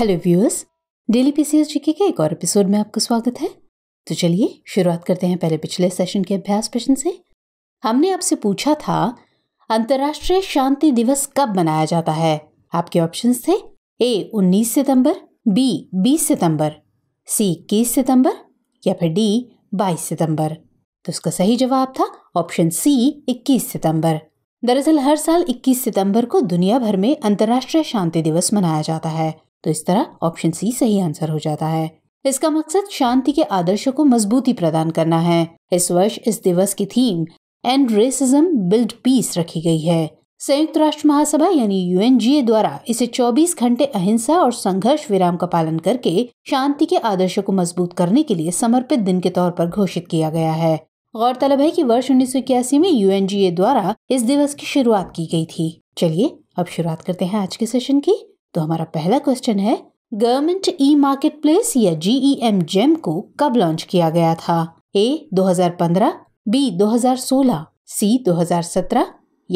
Hello viewers daily PCS GK के एक और एपिसोड में आपका स्वागत है तो चलिए शुरुआत करते हैं पहले पिछले सेशन के अभ्यास प्रश्न से हमने आपसे पूछा था अंतर्राष्ट्रीय शांति दिवस कब मनाया जाता है आपके ऑप्शन थे ए 19 सितंबर बी 20 सितंबर सी इक्कीस सितंबर या फिर डी 22 सितंबर तो उसका सही जवाब था ऑप्शन सी 21 सितंबर दरअसल हर साल 21 सितंबर को दुनिया भर में अंतर्राष्ट्रीय शांति दिवस मनाया जाता है तो इस तरह ऑप्शन सी सही आंसर हो जाता है इसका मकसद शांति के आदर्शों को मजबूती प्रदान करना है इस वर्ष इस दिवस की theme end racism build peace रखी गई है संयुक्त राष्ट्र महासभा यानी यू द्वारा इसे 24 घंटे अहिंसा और संघर्ष विराम का पालन करके शांति के आदर्शों को मजबूत करने के लिए समर्पित दिन के तौर पर घोषित किया गया है गौरतलब है कि वर्ष उन्नीस में यू द्वारा इस दिवस की शुरुआत की गई थी चलिए अब शुरुआत करते हैं आज के सेशन की तो हमारा पहला क्वेश्चन है गवर्नमेंट ई मार्केट प्लेस या जीईएम जेम e को कब लॉन्च किया गया था ए 2015, बी 2016, सी 2017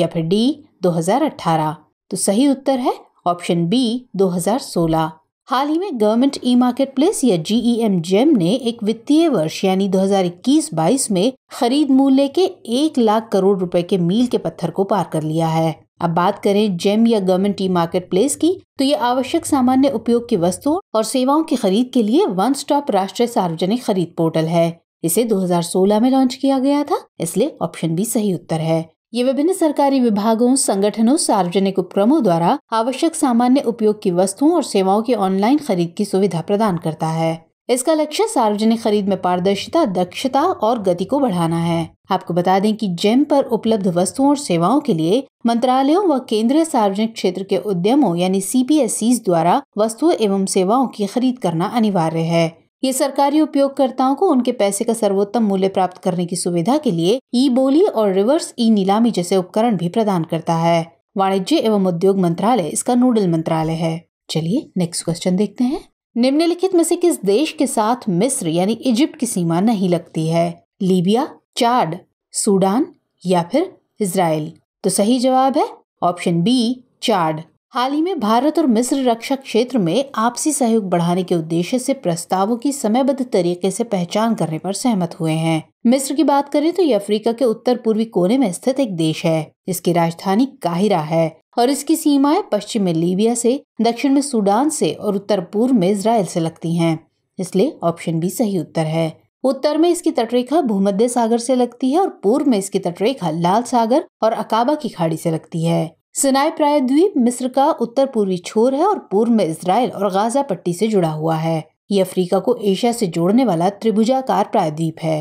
या फिर डी 2018। तो सही उत्तर है ऑप्शन बी 2016। हाल ही में गवर्नमेंट ई मार्केट प्लेस या जीईएम जेम e ने एक वित्तीय वर्ष यानी 2021-22 में खरीद मूल्य के एक लाख करोड़ रुपए के मील के पत्थर को पार कर लिया है अब बात करें जेम या गवर्नमेंट ई मार्केट प्लेस की तो ये आवश्यक सामान्य उपयोग की वस्तुओं और सेवाओं की खरीद के लिए वन स्टॉप राष्ट्रीय सार्वजनिक खरीद पोर्टल है इसे 2016 में लॉन्च किया गया था इसलिए ऑप्शन बी सही उत्तर है ये विभिन्न सरकारी विभागों संगठनों सार्वजनिक उपक्रमों द्वारा आवश्यक सामान्य उपयोग की वस्तुओं और सेवाओं की ऑनलाइन खरीद की सुविधा प्रदान करता है इसका लक्ष्य सार्वजनिक खरीद में पारदर्शिता दक्षता और गति को बढ़ाना है आपको बता दें कि जेम पर उपलब्ध वस्तुओं और सेवाओं के लिए मंत्रालयों व केंद्रीय सार्वजनिक क्षेत्र के उद्यमों यानी सी द्वारा वस्तुओं एवं सेवाओं की खरीद करना अनिवार्य है ये सरकारी उपयोगकर्ताओं को उनके पैसे का सर्वोत्तम मूल्य प्राप्त करने की सुविधा के लिए ई बोली और रिवर्स ई नीलामी जैसे उपकरण भी प्रदान करता है वाणिज्य एवं उद्योग मंत्रालय इसका नोडल मंत्रालय है चलिए नेक्स्ट क्वेश्चन देखते हैं निम्नलिखित में से किस देश के साथ मिस्र यानी इजिप्ट की सीमा नहीं लगती है लीबिया चाड सूडान या फिर इसराइल तो सही जवाब है ऑप्शन बी चार्ड हाल ही में भारत और मिस्र रक्षा क्षेत्र में आपसी सहयोग बढ़ाने के उद्देश्य से प्रस्तावों की समयबद्ध तरीके से पहचान करने पर सहमत हुए हैं मिस्र की बात करें तो ये अफ्रीका के उत्तर पूर्वी कोने में स्थित एक देश है इसकी राजधानी काहिरा है और इसकी सीमाएं पश्चिम में लीबिया से दक्षिण में सूडान से और उत्तर पूर्व में इसराइल से लगती हैं इसलिए ऑप्शन बी सही उत्तर है उत्तर में इसकी तटरेखा भूमध्य सागर से लगती है और पूर्व में इसकी तटरेखा लाल सागर और अकाबा की खाड़ी से लगती है सिनाई प्रायद्वीप मिस्र का उत्तर पूर्वी छोर है और पूर्व में इसराइल और गाजा पट्टी से जुड़ा हुआ है ये अफ्रीका को एशिया से जोड़ने वाला त्रिभुजाकार प्रायद्वीप है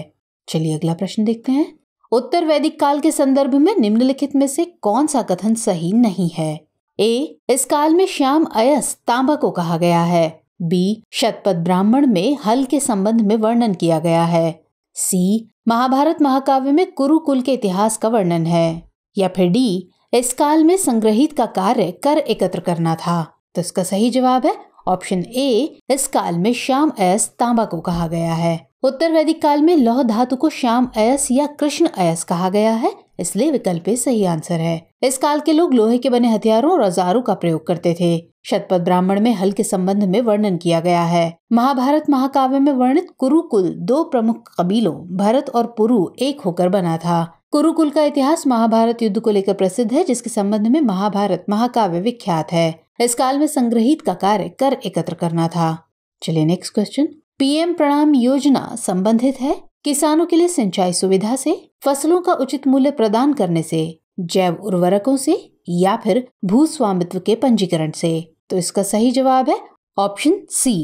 चलिए अगला प्रश्न देखते हैं उत्तर वैदिक काल के संदर्भ में निम्नलिखित में से कौन सा कथन सही नहीं है ए इस काल में श्याम अयस तांबा को कहा गया है बी शतपथ ब्राह्मण में हल के संबंध में वर्णन किया गया है सी महाभारत महाकाव्य में कुरुकुल के इतिहास का वर्णन है या फिर डी इस काल में संग्रहित का कार्य कर एकत्र करना था तो इसका सही जवाब है ऑप्शन ए इस काल में श्याम अयस तांबा को कहा गया है उत्तर वैदिक काल में लौह धातु को श्याम अयस या कृष्ण अयस कहा गया है इसलिए विकल्प सही आंसर है इस काल के लोग लोहे के बने हथियारों और औजारों का प्रयोग करते थे शतपथ ब्राह्मण में हल के संबंध में वर्णन किया गया है महाभारत महाकाव्य में वर्णित कुरुकुल दो प्रमुख कबीलों भरत और पुरु एक होकर बना था कुरुकुल का इतिहास महाभारत युद्ध को लेकर प्रसिद्ध है जिसके संबंध में महाभारत महाकाव्य विख्यात है इस काल में संग्रहित का कार्य कर एकत्र करना था चलिए नेक्स्ट क्वेश्चन पीएम प्रणाम योजना संबंधित है किसानों के लिए सिंचाई सुविधा से फसलों का उचित मूल्य प्रदान करने से जैव उर्वरकों से या फिर भू स्वामित्व के पंजीकरण से तो इसका सही जवाब है ऑप्शन सी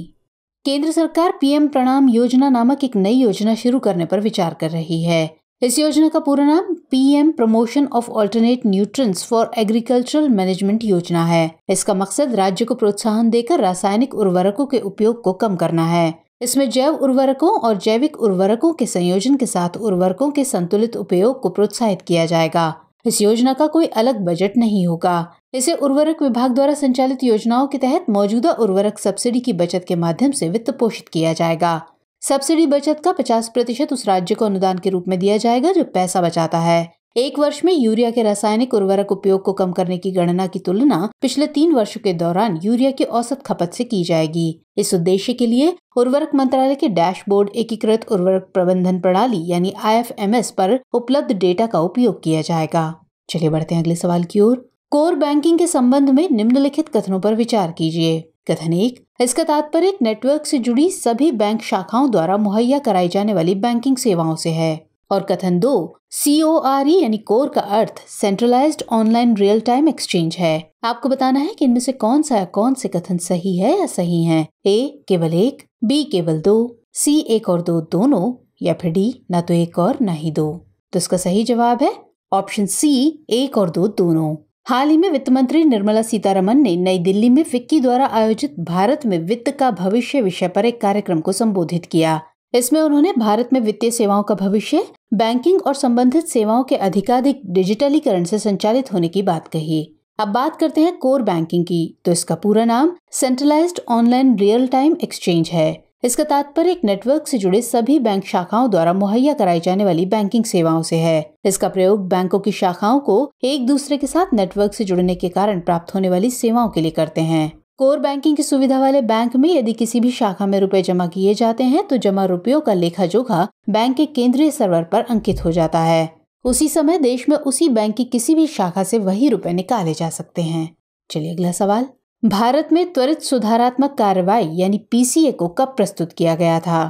केंद्र सरकार पीएम प्रणाम योजना नामक एक नई योजना शुरू करने पर विचार कर रही है इस योजना का पूरा नाम PM promotion of alternate nutrients for agricultural management योजना है इसका मकसद राज्य को प्रोत्साहन देकर रासायनिक उर्वरकों के उपयोग को कम करना है इसमें जैव उर्वरकों और जैविक उर्वरकों के संयोजन के साथ उर्वरकों के संतुलित उपयोग को प्रोत्साहित किया जाएगा इस योजना का कोई अलग बजट नहीं होगा इसे उर्वरक विभाग द्वारा संचालित योजनाओं के तहत मौजूदा उर्वरक सब्सिडी की बचत के माध्यम से वित्त पोषित किया जाएगा सब्सिडी बचत का 50 प्रतिशत उस राज्य को अनुदान के रूप में दिया जाएगा जो पैसा बचाता है एक वर्ष में यूरिया के रासायनिक उर्वरक उपयोग को कम करने की गणना की तुलना पिछले तीन वर्षों के दौरान यूरिया की औसत खपत से की जाएगी इस उद्देश्य के लिए उर्वरक मंत्रालय के डैशबोर्ड एकीकृत उर्वरक प्रबंधन प्रणाली यानी आईएफएमएस पर उपलब्ध डेटा का उपयोग किया जाएगा चलिए बढ़ते हैं अगले सवाल की ओर कोर बैंकिंग के संबंध में निम्नलिखित कथनों पर विचार कीजिए कथन एक इसका तात्पर्य नेटवर्क से जुड़ी सभी बैंक शाखाओं द्वारा मुहैया कराई जाने वाली बैंकिंग सेवाओं से है और कथन दो सी ओ आर ई यानी कोर का अर्थ centralise online real time exchange है आपको बताना है कि इनमें से कौन सा कौन से कथन सही है या सही है ए केवल एक बी केवल दो सी एक और दो दोनों या फिर डी न तो एक और न ही दो तो इसका सही जवाब है ऑप्शन सी एक और दो दोनों हाल ही में वित्त मंत्री निर्मला सीतारमन ने नई दिल्ली में फिक्की द्वारा आयोजित भारत में वित्त का भविष्य विषय पर एक कार्यक्रम को संबोधित किया इसमें उन्होंने भारत में वित्तीय सेवाओं का भविष्य बैंकिंग और संबंधित सेवाओं के अधिकाधिक डिजिटलीकरण से संचालित होने की बात कही अब बात करते हैं कोर बैंकिंग की तो इसका पूरा नाम centralised online real time exchange है इसका तात्पर्य एक नेटवर्क से जुड़े सभी बैंक शाखाओं द्वारा मुहैया कराई जाने वाली बैंकिंग सेवाओं से है इसका प्रयोग बैंकों की शाखाओं को एक दूसरे के साथ नेटवर्क से जुड़ने के कारण प्राप्त होने वाली सेवाओं के लिए करते हैं कोर बैंकिंग की सुविधा वाले बैंक में यदि किसी भी शाखा में रुपए जमा किए जाते हैं तो जमा रुपयों का लेखा जोखा बैंक के केंद्रीय सर्वर पर अंकित हो जाता है उसी समय देश में उसी बैंक की किसी भी शाखा से वही रुपए निकाले जा सकते हैं चलिए अगला सवाल भारत में त्वरित सुधारात्मक कार्रवाई यानी पीसीए को कब प्रस्तुत किया गया था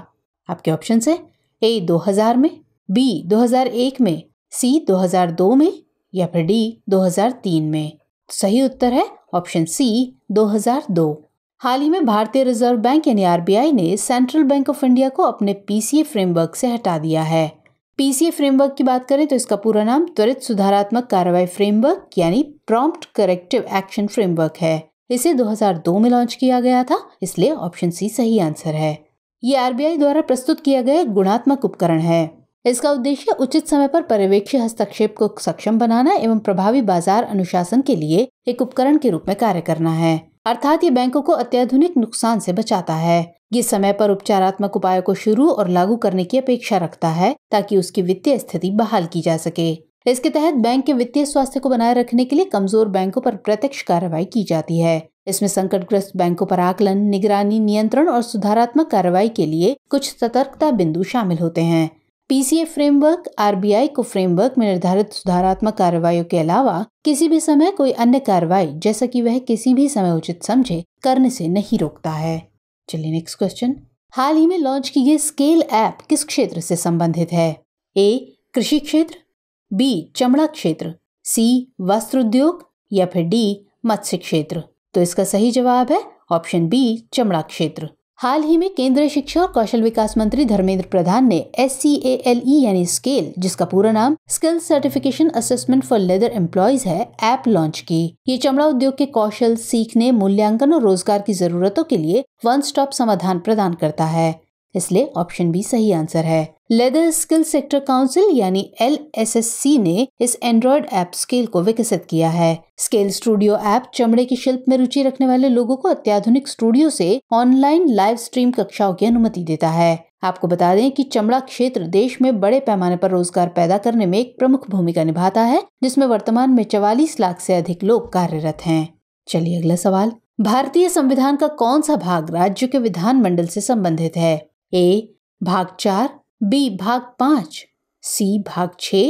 आपके ऑप्शन है ए 2000 में बी 2001 में सी 2002 में या फिर डी 2003 में तो सही उत्तर है ऑप्शन सी 2002 हाल ही में भारतीय रिजर्व बैंक यानी आरबीआई ने सेंट्रल बैंक ऑफ इंडिया को अपने पीसीए फ्रेमवर्क से हटा दिया है पीसीए फ्रेमवर्क की बात करें तो इसका पूरा नाम त्वरित सुधारात्मक कार्रवाई फ्रेमवर्क यानी प्रॉम्प्ट करेक्टिव एक्शन फ्रेमवर्क है इसे 2002 में लॉन्च किया गया था इसलिए ऑप्शन सी सही आंसर है ये आरबीआई द्वारा प्रस्तुत किया गया गुणात्मक उपकरण है इसका उद्देश्य उचित समय पर पर्यवेक्षी हस्तक्षेप को सक्षम बनाना एवं प्रभावी बाजार अनुशासन के लिए एक उपकरण के रूप में कार्य करना है अर्थात ये बैंकों को अत्याधुनिक नुकसान से बचाता है ये समय पर उपचारात्मक उपायों को शुरू और लागू करने की अपेक्षा रखता है ताकि उसकी वित्तीय स्थिति बहाल की जा सके इसके तहत बैंक के वित्तीय स्वास्थ्य को बनाए रखने के लिए कमजोर बैंकों पर प्रत्यक्ष कार्रवाई की जाती है इसमें संकटग्रस्त बैंकों पर आकलन निगरानी नियंत्रण और सुधारात्मक कार्रवाई के लिए कुछ सतर्कता बिंदु शामिल होते हैं पीसीए फ्रेमवर्क आरबीआई को फ्रेमवर्क में निर्धारित सुधारात्मक कार्रवाई के अलावा किसी भी समय कोई अन्य कार्रवाई जैसा कि वह किसी भी समय उचित समझे करने से नहीं रोकता है चलिए नेक्स्ट क्वेश्चन हाल ही में लॉन्च की गई स्केल ऐप किस क्षेत्र से संबंधित है ए कृषि क्षेत्र बी चमड़ा क्षेत्र सी वस्त्र उद्योग या फिर डी मत्स्य क्षेत्र तो इसका सही जवाब है ऑप्शन बी चमड़ा क्षेत्र हाल ही में केंद्रीय शिक्षा और कौशल विकास मंत्री धर्मेंद्र प्रधान ने S C A L E यानी स्केल जिसका पूरा नाम skill certification assessment for leather employees है ऐप लॉन्च की ये चमड़ा उद्योग के कौशल सीखने मूल्यांकन और रोजगार की जरूरतों के लिए वन स्टॉप समाधान प्रदान करता है इसलिए ऑप्शन बी सही आंसर है लेदर स्किल सेक्टर काउंसिल यानी एल ने इस एंड्रॉयड ऐप स्केल को विकसित किया है स्केल स्टूडियो ऐप चमड़े के शिल्प में रुचि रखने वाले लोगों को अत्याधुनिक स्टूडियो से ऑनलाइन लाइव स्ट्रीम कक्षाओं की अनुमति देता है आपको बता दें कि चमड़ा क्षेत्र देश में बड़े पैमाने पर रोजगार पैदा करने में एक प्रमुख भूमिका निभाता है जिसमें वर्तमान में चवालीस लाख से अधिक लोग कार्यरत हैं चलिए अगला सवाल भारतीय संविधान का कौन सा भाग राज्य के विधानमंडल से संबंधित है ए भाग चार बी भाग पाँच सी भाग छ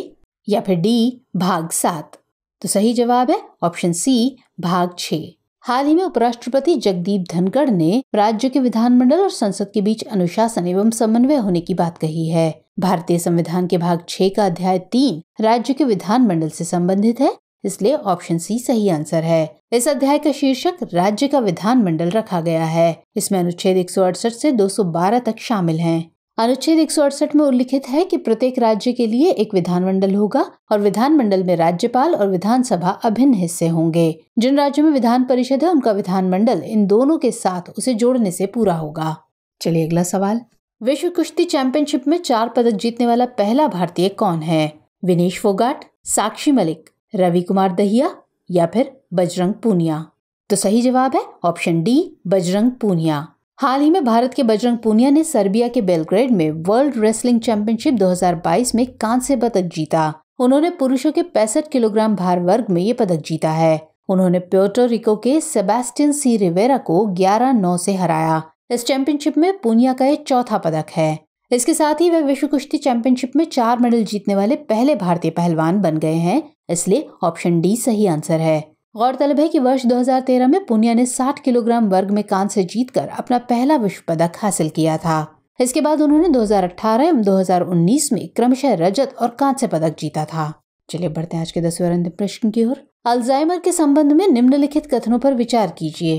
या फिर डी भाग सात तो सही जवाब है ऑप्शन सी भाग छ हाल ही में उपराष्ट्रपति जगदीप धनखड़ ने राज्य के विधानमंडल और संसद के बीच अनुशासन एवं समन्वय होने की बात कही है भारतीय संविधान के भाग छह का अध्याय तीन राज्य के विधानमंडल से संबंधित है इसलिए ऑप्शन सी सही आंसर है इस अध्याय का शीर्षक राज्य का विधान मंडल रखा गया है इसमें अनुच्छेद एक से 212 तक शामिल हैं। अनुच्छेद एक में उल्लिखित है कि प्रत्येक राज्य के लिए एक विधानमंडल होगा और विधानमंडल में राज्यपाल और विधानसभा अभिन्न हिस्से होंगे जिन राज्यों में विधान परिषद है उनका विधानमंडल इन दोनों के साथ उसे जोड़ने से पूरा होगा चलिए अगला सवाल विश्व कुश्ती चैंपियनशिप में चार पदक जीतने वाला पहला भारतीय कौन है विनेश फोगाट साक्षी मलिक रवि कुमार दहिया या फिर बजरंग पूनिया तो सही जवाब है ऑप्शन डी बजरंग पूनिया हाल ही में भारत के बजरंग पूनिया ने सर्बिया के बेलग्रेड में वर्ल्ड रेसलिंग चैंपियनशिप 2022 में कांस्य पदक जीता उन्होंने पुरुषों के पैंसठ किलोग्राम भार वर्ग में ये पदक जीता है उन्होंने प्योटो रिको के सेबेस्टियन सी रिवेरा को 11-9 से हराया इस चैंपियनशिप में पूनिया का ये चौथा पदक है इसके साथ ही वह विश्व कुश्ती चैंपियनशिप में चार मेडल जीतने वाले पहले भारतीय पहलवान बन गए हैं इसलिए ऑप्शन डी सही आंसर है गौरतलब है कि वर्ष 2013 में पुनिया ने 60 किलोग्राम वर्ग में कांस्य जीतकर अपना पहला विश्व पदक हासिल किया था इसके बाद उन्होंने 2018 एवं 2019 में क्रमशः रजत और कांस्य पदक जीता था चलिए बढ़ते हैं आज के दसवें अंतिम प्रश्न की ओर अल्जाइमर के संबंध में निम्नलिखित कथनों पर विचार कीजिए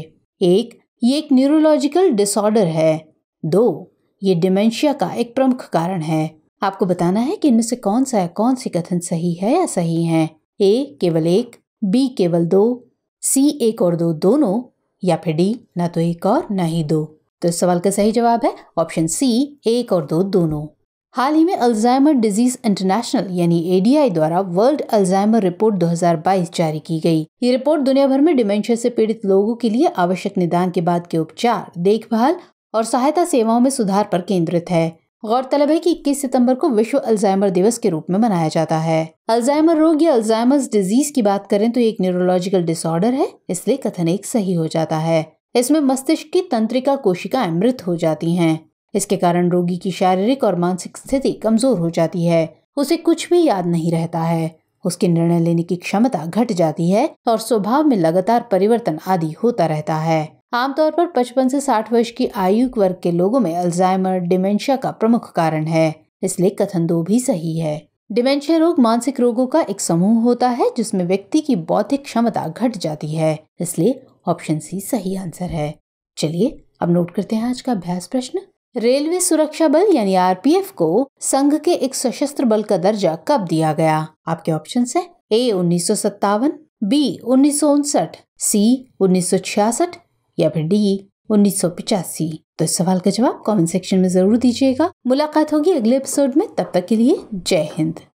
एक ये एक न्यूरोलॉजिकल डिसऑर्डर है दो ये डिमेंशिया का एक प्रमुख कारण है आपको बताना है कि इनमें से कौन सा है कौन सी कथन सही है या सही है ए केवल एक बी केवल दो सी एक और दो दोनों या फिर डी ना तो एक और ना ही दो तो इस सवाल का सही जवाब है ऑप्शन सी एक और दो दोनों हाल ही में अल्जाइमर डिजीज इंटरनेशनल यानी एडीआई द्वारा वर्ल्ड अल्जाइमर रिपोर्ट 2022 जारी की गई ये रिपोर्ट दुनिया भर में डिमेंशिया से पीड़ित लोगों के लिए आवश्यक निदान के बाद के उपचार देखभाल और सहायता सेवाओं में सुधार पर केंद्रित है गौरतलब है कि 21 सितंबर को विश्व अल्जाइमर दिवस के रूप में मनाया जाता है अल्जाइमर रोग या अल्जाइमर डिजीज की बात करें तो एक न्यूरोलॉजिकल डिसऑर्डर है इसलिए कथन एक सही हो जाता है इसमें मस्तिष्क की तंत्रिका कोशिकाएं मृत हो जाती हैं इसके कारण रोगी की शारीरिक और मानसिक स्थिति कमजोर हो जाती है उसे कुछ भी याद नहीं रहता है उसके निर्णय लेने की क्षमता घट जाती है और स्वभाव में लगातार परिवर्तन आदि होता रहता है आमतौर पर 55 से 60 वर्ष की आयु वर्ग के लोगों में अल्जाइमर डिमेंशिया का प्रमुख कारण है इसलिए कथन दो भी सही है डिमेंशिया रोग मानसिक रोगों का एक समूह होता है जिसमें व्यक्ति की बौद्धिक क्षमता घट जाती है इसलिए ऑप्शन सी सही आंसर है चलिए अब नोट करते हैं आज का अभ्यास प्रश्न रेलवे सुरक्षा बल यानी आर को संघ के एक सशस्त्र बल का दर्जा कब दिया गया आपके ऑप्शन है ए उन्नीस बी उन्नीस सी उन्नीस या फिर डी उन्नीस तो इस सवाल का जवाब कमेंट सेक्शन में जरूर दीजिएगा मुलाकात होगी अगले एपिसोड में तब तक के लिए जय हिंद